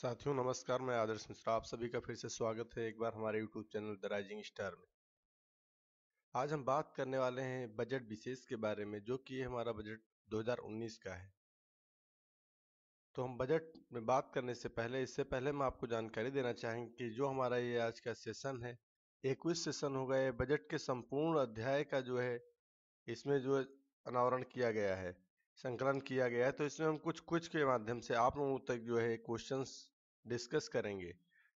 साथियों नमस्कार मैं आदर्श मिश्रा आप सभी का फिर से स्वागत है एक बार हमारे YouTube channel the rising star में आज हम बात करने वाले हैं बजट विशेष के बारे में जो कि हमारा बजट 2019 का है तो हम बजट में बात करने से पहले इससे पहले मैं आपको जानकारी देना चाहेंगे कि जो हमारा ये आज का सेशन है इक्कीस सेशन होगा ये बजट के संपूर्ण अध्याय का जो है इसमें जो अनावरण किया गया है संकलन किया गया है तो इसमें हम कुछ कुछ के माध्यम से आप लोगों तक जो है क्वेश्चन डिस्कस करेंगे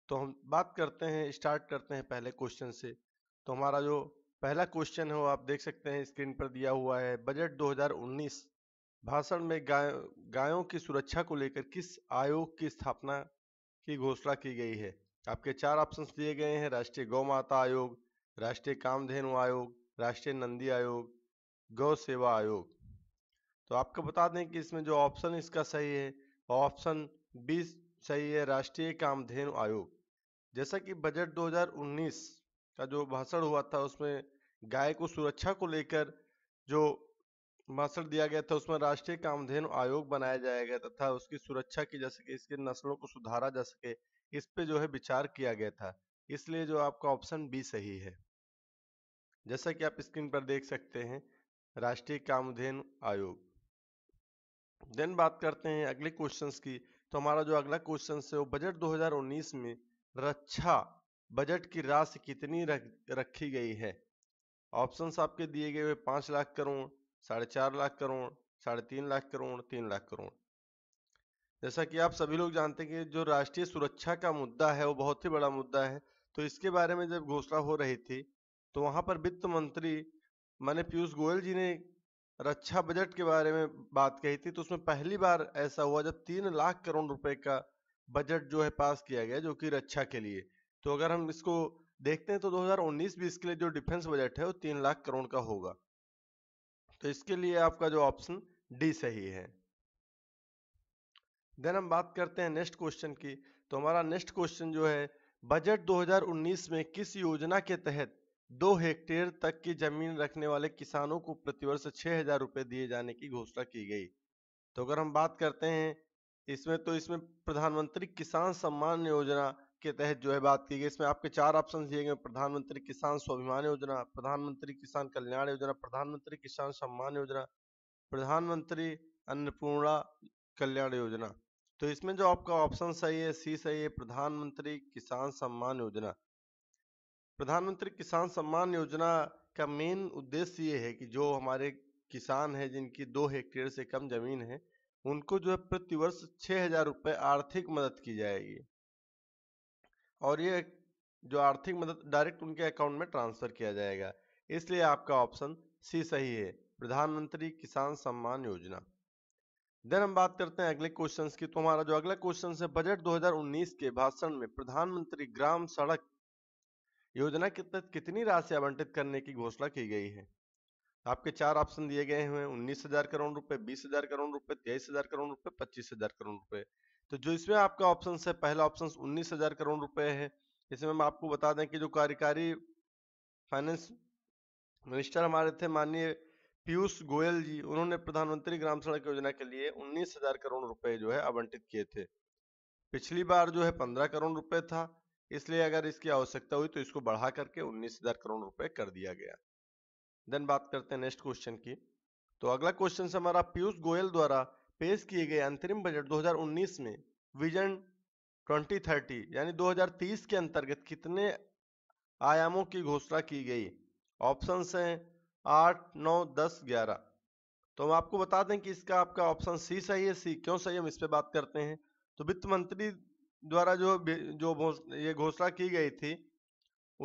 तो हम बात करते हैं स्टार्ट करते हैं पहले क्वेश्चन से तो हमारा जो पहला क्वेश्चन है वो आप देख सकते हैं स्क्रीन पर दिया हुआ है बजट 2019 भाषण में गाय गायों की सुरक्षा को लेकर किस आयोग की स्थापना की घोषणा की गई है आपके चार ऑप्शन दिए गए हैं राष्ट्रीय गौ माता आयोग राष्ट्रीय कामधेनु आयोग राष्ट्रीय नंदी आयोग गौ सेवा आयोग तो आपको बता दें कि इसमें जो ऑप्शन इसका सही है ऑप्शन बी सही है राष्ट्रीय कामधेनु आयोग जैसा कि बजट 2019 का जो भाषण हुआ था उसमें गाय को सुरक्षा को लेकर जो भाषण दिया गया था उसमें राष्ट्रीय कामधेनु आयोग बनाया जाएगा तथा उसकी सुरक्षा की जा सके इसके नस्लों को सुधारा जा सके इस पे जो है विचार किया गया था इसलिए जो आपका ऑप्शन बी सही है जैसा कि आप स्क्रीन पर देख सकते हैं राष्ट्रीय कामधेनु आयोग देन बात करते हैं अगले क्वेश्चंस की तो हमारा जो अगला क्वेश्चन है वो बजट 2019 में रक्षा बजट की राशि कितनी रख, रखी गई है ऑप्शंस आपके दिए गए हुए पांच लाख करोड़ साढ़े चार लाख करोड़ साढ़े तीन लाख करोड़ तीन लाख करोड़ जैसा कि आप सभी लोग जानते हैं कि जो राष्ट्रीय सुरक्षा का मुद्दा है वो बहुत ही बड़ा मुद्दा है तो इसके बारे में जब घोषणा हो रही थी तो वहां पर वित्त मंत्री माने पीयूष गोयल जी ने रक्षा अच्छा बजट के बारे में बात कही थी तो उसमें पहली बार ऐसा हुआ जब तीन लाख करोड़ रुपए का बजट जो है पास किया गया जो कि रक्षा के लिए तो अगर हम इसको देखते हैं तो 2019-20 के लिए जो डिफेंस बजट है वो तीन लाख करोड़ का होगा तो इसके लिए आपका जो ऑप्शन डी सही है देन हम बात करते हैं नेक्स्ट क्वेश्चन की तो हमारा नेक्स्ट क्वेश्चन जो है बजट 2019 में किस योजना के तहत दो हेक्टेयर तक की जमीन रखने वाले किसानों को प्रतिवर्ष छह हजार रुपए दिए जाने की घोषणा की गई तो अगर हम बात करते हैं इसमें तो इसमें प्रधानमंत्री किसान सम्मान योजना के तहत जो है बात की गई इसमें आपके चार ऑप्शन दिए गए प्रधानमंत्री किसान स्वाभिमान योजना प्रधानमंत्री किसान कल्याण योजना प्रधानमंत्री किसान सम्मान योजना प्रधानमंत्री अन्नपूर्णा कल्याण योजना तो इसमें जो आपका ऑप्शन सही है सी सही है प्रधानमंत्री किसान सम्मान योजना प्रधानमंत्री किसान सम्मान योजना का मेन उद्देश्य ये है कि जो हमारे किसान हैं जिनकी दो हेक्टेयर से कम जमीन है उनको जो है प्रतिवर्ष छः हजार रुपये आर्थिक मदद की जाएगी और ये जो आर्थिक मदद डायरेक्ट उनके अकाउंट में ट्रांसफर किया जाएगा इसलिए आपका ऑप्शन सी सही है प्रधानमंत्री किसान सम्मान योजना देन हम बात करते हैं अगले क्वेश्चंस की तो हमारा जो अगला क्वेश्चन है बजट 2019 के भाषण में प्रधानमंत्री ग्राम सड़क योजना के तहत कितनी राशि आवंटित करने की घोषणा की गई है आपके चार ऑप्शन दिए गए हुए हैं उन्नीस हजार करोड़ रुपए बीस हजार करोड़ रुपए तेईस हजार करोड़ रुपए पच्चीस हजार करोड़ रुपए तो जो इसमें आपका ऑप्शन है पहला ऑप्शन उन्नीस हजार करोड़ रुपए है इसमें हम आपको बता दें कि जो कार्यकारी फाइनेंस मिनिस्टर हमारे थे माननीय पीयूष गोयल जी उन्होंने प्रधानमंत्री ग्राम सड़क योजना के लिए उन्नीस हजार करोड़ रुपए जो है आवंटित किए थे पिछली बार जो है पंद्रह करोड़ रुपए था इसलिए अगर इसकी आवश्यकता हुई तो इसको बढ़ा करके उन्नीस हजार करोड़ रुपए कर दिया गया देन बात करते हैं नेक्स्ट क्वेश्चन की तो अगला क्वेश्चन हमारा पीयूष गोयल द्वारा पेश किए गए अंतरिम बजट 2019 में विजन 2030 यानी 2030 के अंतर्गत कितने आयामों की घोषणा की गई ऑप्शन है आठ नौ दस ग्यारह तो हम आपको बता दें कि इसका आपका ऑप्शन सी सही है सी क्यों सही है हम इस पर बात करते हैं तो वित्त मंत्री द्वारा जो जो ये घोषणा की गई थी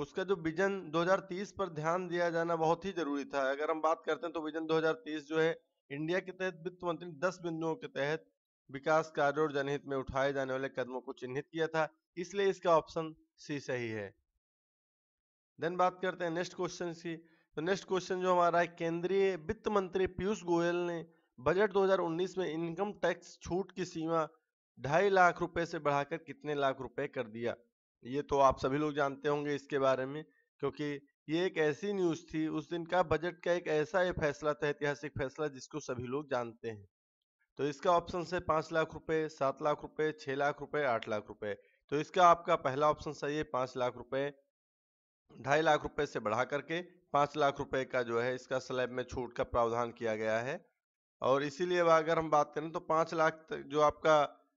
उसका जो विजन 2030 पर ध्यान दिया जाना बहुत ही जरूरी था अगर हम बात करते हैं तो विजन 2030 जो है इंडिया के तहत वित्त मंत्री दस बिंदुओं के तहत विकास कार्य और जनहित में उठाए जाने वाले कदमों को चिन्हित किया था इसलिए इसका ऑप्शन सी सही है देन बात करते हैं नेक्स्ट क्वेश्चन की तो नेक्स्ट क्वेश्चन जो हमारा है केंद्रीय वित्त मंत्री पीयूष गोयल ने बजट 2019 में इनकम टैक्स छूट की सीमा ढाई लाख रुपए से बढ़ाकर कितने लाख रुपए कर दिया ये तो आप सभी लोग जानते होंगे इसके बारे में क्योंकि ये एक ऐसी न्यूज थी उस दिन का बजट का एक ऐसा ये फैसला था ऐतिहासिक फैसला जिसको सभी लोग जानते हैं तो इसका ऑप्शन है पांच लाख रुपए सात लाख रुपए छह लाख रुपए आठ लाख रुपए तो इसका आपका पहला ऑप्शन सही है पांच लाख रुपए ढाई लाख रुपए से बढ़ा करके पांच लाख रुपए का जो है इसका स्लैब में छूट का प्रावधान किया गया है और इसीलिए अगर हम बात करें तो पांच लाख जो आपका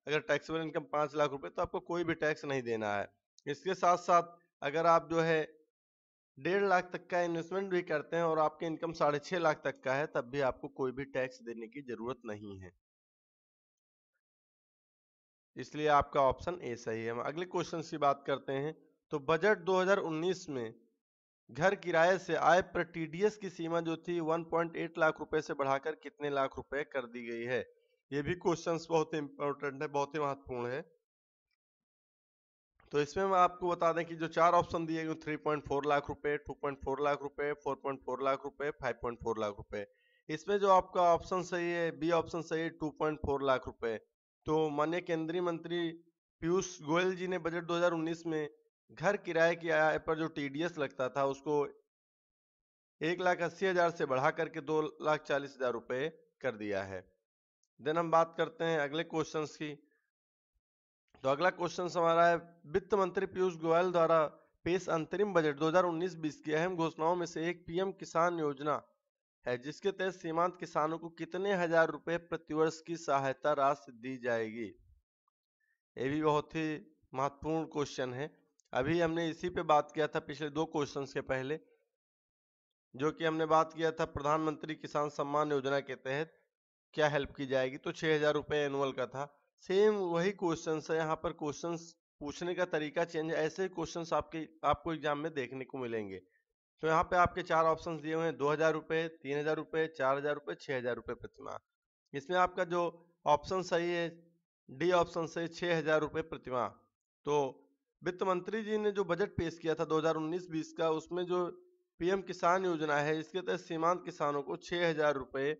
अगर टैक्सेबल इनकम पाँच लाख रुपए तो आपको कोई भी टैक्स नहीं देना है इसके साथ साथ अगर आप जो है डेढ़ लाख तक का इन्वेस्टमेंट भी करते हैं और आपके इनकम साढ़े छः लाख तक का है तब भी आपको कोई भी टैक्स देने की ज़रूरत नहीं है इसलिए आपका ऑप्शन ए सही है हम अगले क्वेश्चन की बात करते हैं तो बजट 2019 में घर किराए से आय पर टीडीएस की सीमा जो थी 1.8 लाख रुपए से बढ़ाकर कितने लाख रुपए कर दी गई है ये भी क्वेश्चंस बहुत इंपॉर्टेंट है बहुत ही महत्वपूर्ण है तो इसमें मैं आपको बता दें कि जो चार ऑप्शन दिए गए थ्री पॉइंट फोर लाख रुपए टू पॉइंट फोर लाख रुपए फोर पॉइंट फोर लाख रुपए फाइव पॉइंट फोर लाख रुपए इसमें जो आपका ऑप्शन सही है बी ऑप्शन सही है टू पॉइंट फोर लाख रुपए तो माननीय केंद्रीय मंत्री पीयूष गोयल जी ने बजट उन्नीस में घर किराए की आय पर जो एस लगता था उसको एक लाख अस्सी हजार से बढ़ा करके दो लाख चालीस हजार रुपये कर दिया है देन हम बात करते हैं अगले क्वेश्चंस की तो अगला क्वेश्चन हमारा है वित्त मंत्री पीयूष गोयल द्वारा पेश अंतरिम बजट 2019-20 की अहम घोषणाओं में से एक पीएम किसान योजना है जिसके तहत सीमांत किसानों को कितने हजार रुपए प्रतिवर्ष की सहायता राशि दी जाएगी ये भी बहुत ही महत्वपूर्ण क्वेश्चन है अभी हमने इसी पे बात किया था पिछले दो क्वेश्चंस के पहले जो कि हमने बात किया था प्रधानमंत्री किसान सम्मान योजना के तहत क्या हेल्प की जाएगी तो छह हज़ार रुपए एनुअल का था सेम वही क्वेश्चन है यहाँ पर क्वेश्चन पूछने का तरीका चेंज ऐसे क्वेश्चन आपके आपको एग्जाम में देखने को मिलेंगे तो यहाँ पे आपके चार ऑप्शन दिए हुए हैं दो हज़ार रुपये तीन हज़ार रुपये चार हज़ार रुपये छह हज़ार रुपये प्रतिमा इसमें आपका जो ऑप्शन सही है डी ऑप्शन सही छह हज़ार रुपये प्रतिमा तो वित्त मंत्री जी ने जो बजट पेश किया था 2019-20 का उसमें जो पीएम किसान योजना है इसके तहत सीमांत किसानों को छह हज़ार रुपये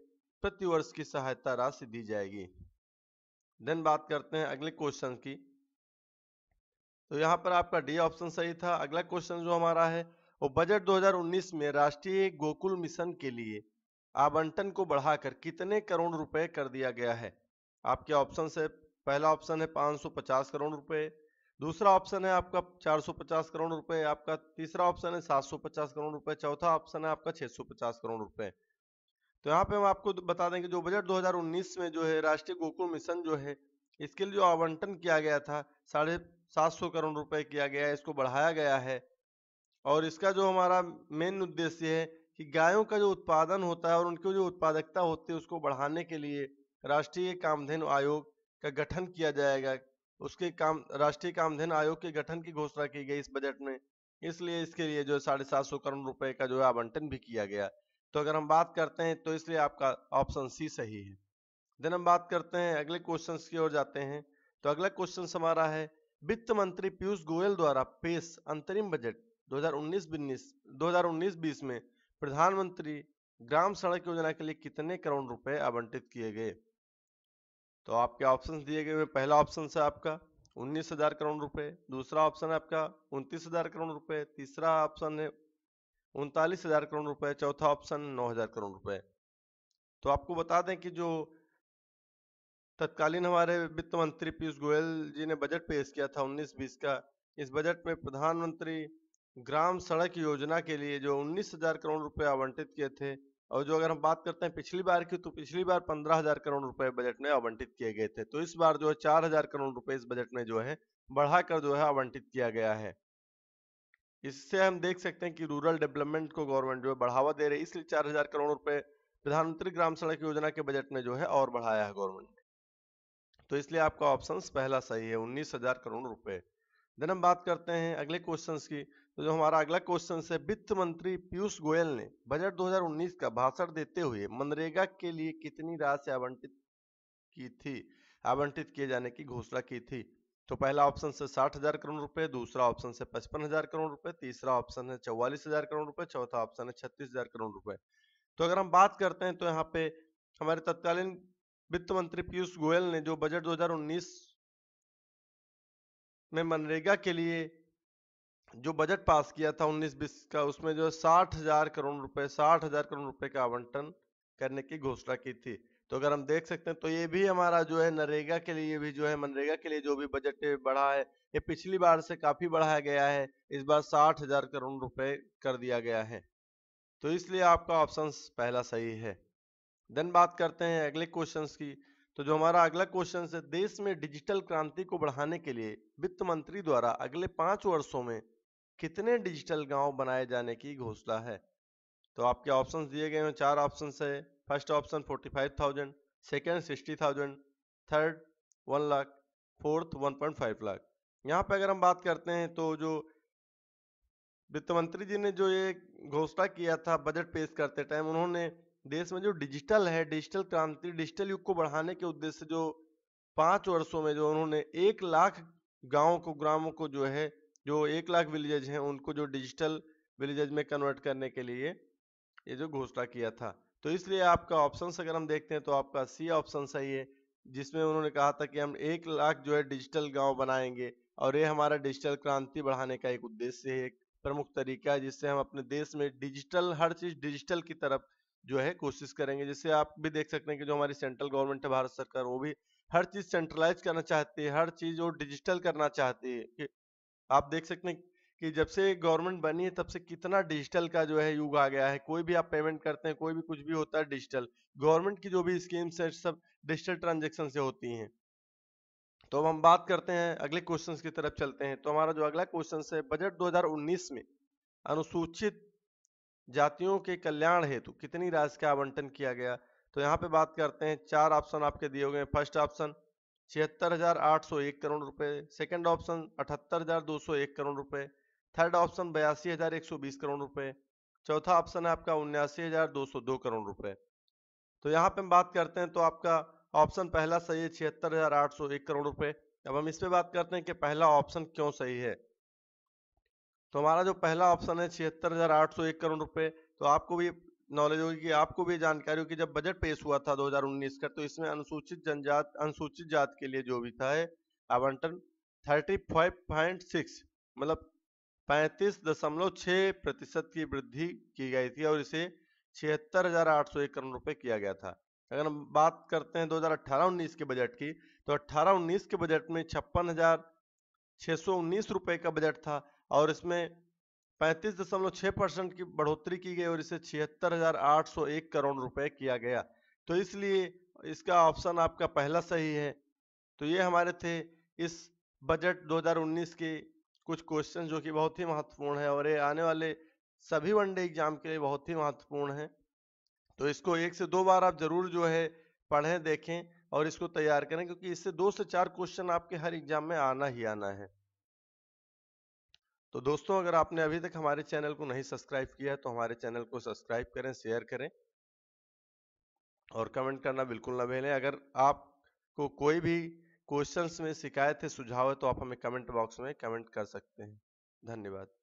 प्रति वर्ष की सहायता राशि दी जाएगी देन बात करते हैं अगले क्वेश्चन की तो यहाँ पर आपका डी ऑप्शन सही था अगला क्वेश्चन जो हमारा है वो बजट 2019 में राष्ट्रीय गोकुल मिशन के लिए आवंटन को बढ़ाकर कितने करोड़ रुपए कर दिया गया है आपके ऑप्शन से पहला ऑप्शन है 550 करोड़ रुपए दूसरा ऑप्शन है आपका 450 करोड़ रुपए आपका तीसरा ऑप्शन है 750 करोड़ रुपए चौथा ऑप्शन है आपका 650 करोड़ रुपए तो यहाँ पे हम आपको बता दें कि जो बजट 2019 में जो है राष्ट्रीय गोकुल मिशन जो है इसके लिए जो आवंटन किया गया था साढ़े सात सौ करोड़ रुपए किया गया है इसको बढ़ाया गया है और इसका जो हमारा मेन उद्देश्य है कि गायों का जो उत्पादन होता है और उनकी जो उत्पादकता होती है उसको बढ़ाने के लिए राष्ट्रीय कामधेनु आयोग का गठन किया जाएगा उसके काम राष्ट्रीय कामधेन आयोग के गठन की घोषणा की गई इस बजट में इसलिए इसके लिए जो है साढ़े सात सौ करोड़ रुपए का जो है आवंटन भी किया गया तो अगर हम बात करते हैं तो इसलिए आपका ऑप्शन सी सही है देन हम बात करते हैं अगले क्वेश्चन की ओर जाते हैं तो अगला क्वेश्चन हमारा है वित्त मंत्री पीयूष गोयल द्वारा पेश अंतरिम बजट 2019-20 2019-20 में प्रधानमंत्री ग्राम सड़क योजना के लिए कितने करोड़ रुपए आवंटित किए गए तो आपके ऑप्शन दिए गए हैं पहला ऑप्शन है आपका उन्नीस हजार करोड़ रुपए दूसरा ऑप्शन है आपका उनतीस हजार करोड़ रुपए तीसरा ऑप्शन है उनतालीस हज़ार करोड़ रुपए चौथा ऑप्शन नौ हज़ार करोड़ रुपए तो आपको बता दें कि जो तत्कालीन हमारे वित्त मंत्री पीयूष गोयल जी ने बजट पेश किया था उन्नीस बीस का इस बजट में प्रधानमंत्री ग्राम सड़क योजना के लिए जो उन्नीस हजार करोड़ रुपए आवंटित किए थे और जो अगर हम बात करते हैं पिछली बार की तो पिछली बार पंद्रह हजार करोड़ रुपए बजट में आवंटित किए गए थे तो इस बार जो है चार हजार करोड़ रुपए इस बजट में जो है बढ़ाकर जो है आवंटित किया गया है इससे हम देख सकते हैं कि रूरल डेवलपमेंट को गवर्नमेंट जो है बढ़ावा दे रही है इसलिए चार हजार करोड़ रुपए प्रधानमंत्री ग्राम सड़क योजना के बजट में जो है और बढ़ाया है गवर्नमेंट ने तो इसलिए आपका ऑप्शन पहला सही है उन्नीस हजार करोड़ रुपए देन हम बात करते हैं अगले क्वेश्चन की तो जो हमारा अगला क्वेश्चन है वित्त मंत्री पीयूष गोयल ने बजट 2019 का भाषण देते हुए मनरेगा के लिए कितनी राशि आवंटित की थी आवंटित किए जाने की घोषणा की थी तो पहला ऑप्शन से साठ हजार करोड़ रुपए दूसरा ऑप्शन से पचपन हजार करोड़ रुपए तीसरा ऑप्शन है चौवालीस हजार करोड़ रुपए चौथा ऑप्शन है छत्तीस हजार करोड़ रुपए तो अगर हम बात करते हैं तो यहाँ पे हमारे तत्कालीन वित्त मंत्री पीयूष गोयल ने जो बजट 2019 में मनरेगा के लिए जो बजट पास किया था उन्नीस बीस का उसमें जो है साठ हजार करोड़ रुपए साठ हजार करोड़ रुपए का आवंटन करने की घोषणा की थी तो अगर हम देख सकते हैं तो ये भी हमारा जो है नरेगा के लिए भी जो है मनरेगा के लिए जो भी बजट बढ़ा है ये पिछली बार से काफी बढ़ाया गया है इस बार साठ हजार करोड़ रुपए कर दिया गया है तो इसलिए आपका ऑप्शन पहला सही है देन बात करते हैं अगले क्वेश्चन की तो जो हमारा अगला क्वेश्चन है देश में डिजिटल क्रांति को बढ़ाने के लिए वित्त मंत्री द्वारा अगले पांच वर्षों में कितने डिजिटल गांव बनाए जाने की घोषणा है तो आपके ऑप्शन दिए गए हैं चार ऑप्शन है first option forty five thousand second sixty thousand third one lakh fourth one point five lakh यहाँ पे अगर हम बात करते हैं तो जो वित्त मंत्री जी ने जो ये घोषणा किया था बजट पेश करते टाइम उन्होंने देश में जो डिजिटल है डिजिटल क्रांति डिजिटल युग को बढ़ाने के उद्देश्य जो पाँच वर्षों में जो उन्होंने एक लाख गाँव को ग्रामों को जो है जो एक लाख विलेज हैं उनको जो डिजिटल विलेज में कन्वर्ट करने के लिए ये जो घोषणा किया था तो इसलिए आपका ऑप्शन अगर हम देखते हैं तो आपका सी ऑप्शन सही है जिसमें उन्होंने कहा था कि हम एक लाख जो है डिजिटल गांव बनाएंगे और ये हमारा डिजिटल क्रांति बढ़ाने का एक उद्देश्य है एक प्रमुख तरीका है जिससे हम अपने देश में डिजिटल हर चीज डिजिटल की तरफ जो है कोशिश करेंगे जैसे आप भी देख सकते हैं कि जो हमारी सेंट्रल गवर्नमेंट है भारत सरकार वो भी हर चीज सेंट्रलाइज करना चाहती है हर चीज वो डिजिटल करना चाहती है आप देख सकते हैं कि जब से गवर्नमेंट बनी है तब से कितना डिजिटल का जो है युग आ गया है कोई भी आप पेमेंट करते हैं कोई भी कुछ भी होता है डिजिटल गवर्नमेंट की जो भी स्कीम्स है सब डिजिटल ट्रांजेक्शन से होती हैं तो अब हम बात करते हैं अगले क्वेश्चन की तरफ चलते हैं तो हमारा जो अगला क्वेश्चन है बजट दो में अनुसूचित जातियों के कल्याण हेतु कितनी राशि का आवंटन किया गया तो यहाँ पे बात करते हैं चार ऑप्शन आपके दिए हुए हैं फर्स्ट ऑप्शन छिहत्तर हजार आठ सौ एक करोड़ रुपए सेकंड ऑप्शन अठहत्तर हजार दो सौ एक करोड़ रुपए थर्ड ऑप्शन बयासी हजार एक सौ बीस करोड़ रुपए चौथा ऑप्शन है आपका उन्यासी हजार दो सौ दो करोड़ रुपए तो यहाँ पे हम बात करते हैं तो आपका ऑप्शन पहला सही है छिहत्तर हजार आठ सौ एक करोड़ रुपए अब हम इस पे बात करते हैं कि पहला ऑप्शन क्यों सही है तो हमारा जो पहला ऑप्शन है छिहत्तर हजार आठ सौ एक करोड़ रुपए तो आपको भी नॉलेज होगी कि आपको भी जानकारी होगी जब बजट पेश हुआ था 2019 का तो इसमें अनुसूचित जनजात अनुसूचित जात के लिए जो भी था फाइव आवंटन सिक्स मतलब पैंतीस दशमलव छह प्रतिशत की वृद्धि की गई थी और इसे छिहत्तर हजार आठ सौ एक करोड़ रुपए किया गया था अगर हम बात करते हैं 2018-19 के बजट की तो 18-19 के बजट में छप्पन हजार छह सौ उन्नीस रुपए का बजट था और इसमें पैंतीस दशमलव छह परसेंट की बढ़ोतरी की गई और इसे छिहत्तर हजार आठ सौ एक करोड़ रुपए किया गया तो इसलिए इसका ऑप्शन आपका पहला सही है तो ये हमारे थे इस बजट 2019 के कुछ क्वेश्चन जो कि बहुत ही महत्वपूर्ण है और ये आने वाले सभी वनडे एग्जाम के लिए बहुत ही महत्वपूर्ण है तो इसको एक से दो बार आप जरूर जो है पढ़ें देखें और इसको तैयार करें क्योंकि इससे दो से चार क्वेश्चन आपके हर एग्जाम में आना ही आना है तो दोस्तों अगर आपने अभी तक हमारे चैनल को नहीं सब्सक्राइब किया है तो हमारे चैनल को सब्सक्राइब करें शेयर करें और कमेंट करना बिल्कुल ना भेलें अगर आपको कोई भी क्वेश्चंस में शिकायत है सुझाव है तो आप हमें कमेंट बॉक्स में कमेंट कर सकते हैं धन्यवाद